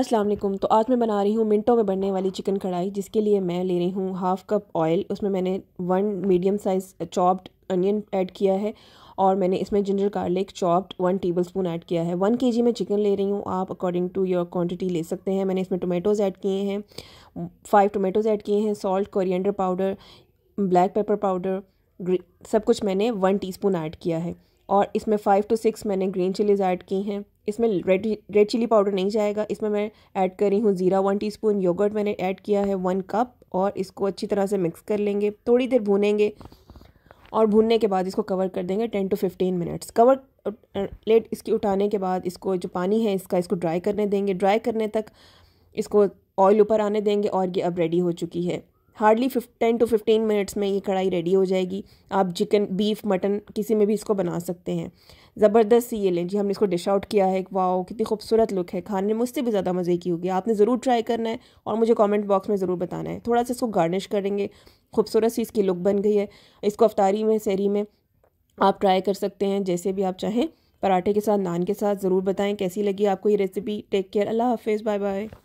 अस्सलाम वालेकुम तो आज मैं बना रही हूँ मिनटों में बनने वाली चिकन कढ़ाई जिसके लिए मैं ले रही हूँ हाफ़ कप ऑयल उसमें मैंने one medium size chopped onion add किया है और मैंने इसमें ginger garlic chopped one tablespoon add किया है वन के जी में चिकन ले रही हूँ आप अकॉर्डिंग टू योर क्वांटिटी ले सकते हैं मैंने इसमें टोमेटोज़ ऐड किए हैं फाइव टोमेटोज़ ऐड किए हैं salt coriander powder black pepper powder सब कुछ मैंने वन टीस्पून ऐड किया है और इसमें फ़ाइव टू सिक्स मैंने ग्रीन चिलीज़ ऐड की हैं इसमें रेड रेड चिली पाउडर नहीं जाएगा इसमें मैं ऐड कर रही हूँ ज़ीरा वन टीस्पून योगर्ट मैंने ऐड किया है वन कप और इसको अच्छी तरह से मिक्स कर लेंगे थोड़ी देर भूनेंगे और भूनने के बाद इसको कवर कर देंगे ten to fifteen minutes cover लेट इसकी उठाने के बाद इसको जो पानी है इसका इसको ड्राई करने देंगे ड्राई करने तक इसको ऑयल ऊपर आने देंगे और ये अब रेडी हो चुकी है hardly ten to fifteen minutes में ये कढ़ाई रेडी हो जाएगी आप चिकन बीफ मटन किसी में भी इसको बना सकते हैं ज़बरदस्त ये लें जी हमने इसको डिश आउट किया है वाओ कितनी खूबसूरत लुक है खाने में मुझसे भी ज़्यादा मज़े की होगी आपने ज़रूर ट्राई करना है और मुझे कमेंट बॉक्स में ज़रूर बताना है थोड़ा सा इसको गार्निश करेंगे खूबसूरत सी इसकी लुक बन गई है इसको अफ्तारी में सैरी में आप ट्राई कर सकते हैं जैसे भी आप चाहें पराठे के साथ नान के साथ ज़रूर बताएं कैसी लगी आपको ये रेसिपी टेक केयर अल्लाह हाफिज़ बाय बाय